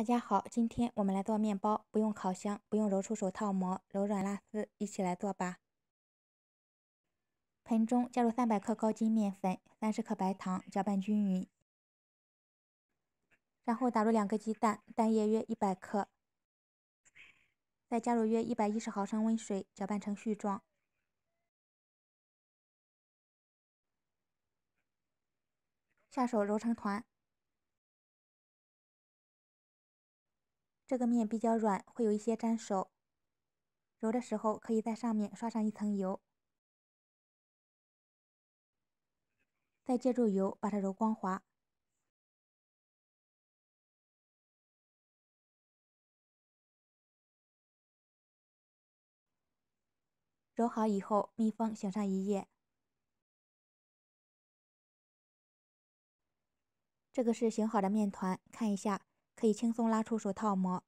大家好，今天我们来做面包，不用烤箱，不用揉出手套膜，柔软拉丝，一起来做吧。盆中加入三百克高筋面粉、三十克白糖，搅拌均匀，然后打入两个鸡蛋，蛋液约一百克，再加入约一百一十毫升温水，搅拌成絮状，下手揉成团。这个面比较软，会有一些粘手。揉的时候可以在上面刷上一层油，再借助油把它揉光滑。揉好以后密封醒上一夜。这个是醒好的面团，看一下。可以轻松拉出手套膜。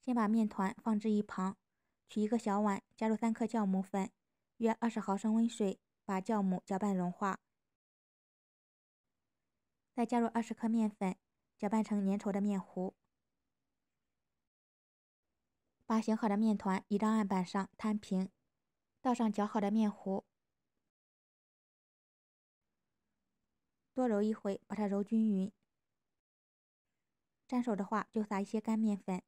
先把面团放置一旁，取一个小碗，加入三克酵母粉，约二十毫升温水，把酵母搅拌融化，再加入二十克面粉，搅拌成粘稠的面糊。把醒好的面团移到案板上摊平，倒上搅好的面糊。多揉一会，把它揉均匀。粘手的话，就撒一些干面粉。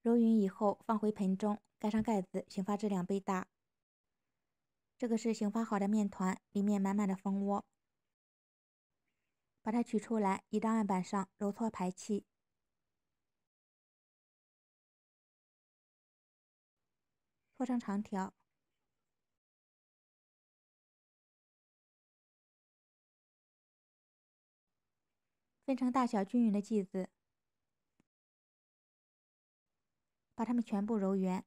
揉匀以后，放回盆中，盖上盖子，醒发至两倍大。这个是醒发好的面团，里面满满的蜂窝。把它取出来，移到案板上，揉搓排气。搓成长条，分成大小均匀的剂子，把它们全部揉圆。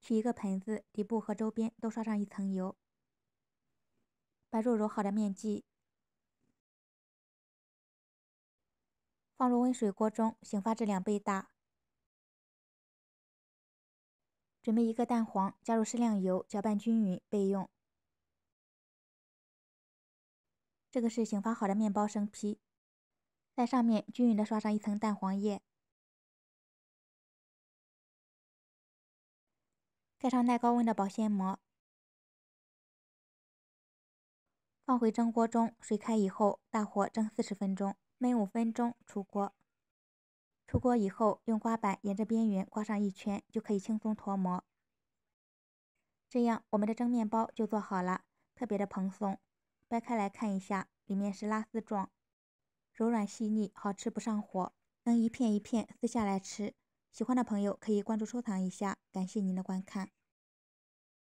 取一个盆子，底部和周边都刷上一层油，把肉揉好的面剂。放入温水锅中醒发至两倍大。准备一个蛋黄，加入适量油，搅拌均匀备用。这个是醒发好的面包生坯，在上面均匀的刷上一层蛋黄液，盖上耐高温的保鲜膜，放回蒸锅中。水开以后，大火蒸四十分钟。焖五分钟出锅，出锅以后用刮板沿着边缘刮上一圈，就可以轻松脱模。这样我们的蒸面包就做好了，特别的蓬松。掰开来看一下，里面是拉丝状，柔软细腻，好吃不上火，能一片一片撕下来吃。喜欢的朋友可以关注收藏一下，感谢您的观看。